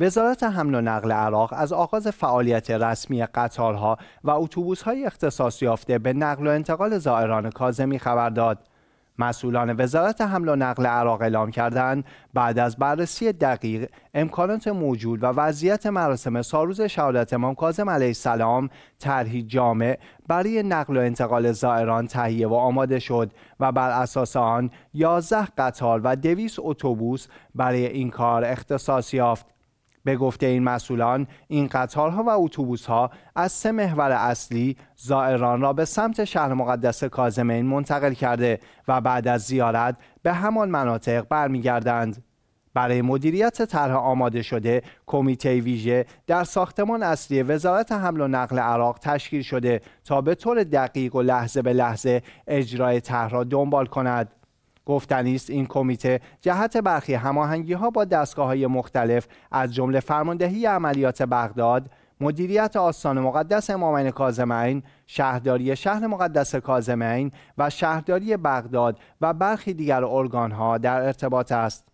وزارت حمل و نقل عراق از آغاز فعالیت رسمی قطارها و اتوبوس‌های اختصاص یافته به نقل و انتقال زائران کاظمی خبر داد. مسئولان وزارت حمل و نقل عراق اعلام کردند بعد از بررسی دقیق امکانات موجود و وضعیت مراسم ساروز شهادت امام کاظم علیه السلام طرحی جامع برای نقل و انتقال زائران تهیه و آماده شد و بر اساس آن 11 قطار و 200 اتوبوس برای این کار اختصاص یافت به گفته این مسئولان این قطارها و اتوبوسها از سه محور اصلی زائران را به سمت شهر مقدس کازمین منتقل کرده و بعد از زیارت به همان مناطق برمیگردند برای مدیریت طرح آماده شده کمیته ویژه در ساختمان اصلی وزارت حمل و نقل عراق تشکیل شده تا به طور دقیق و لحظه به لحظه اجرای طرح را دنبال کند گفتنی است این کمیته جهت برخی هماهنگی ها با دستگاه های مختلف از جمله فرماندهی عملیات بغداد مدیریت آستان مقدس امامین کازمین، شهرداری شهر مقدس کازمین و شهرداری بغداد و برخی دیگر ها در ارتباط است.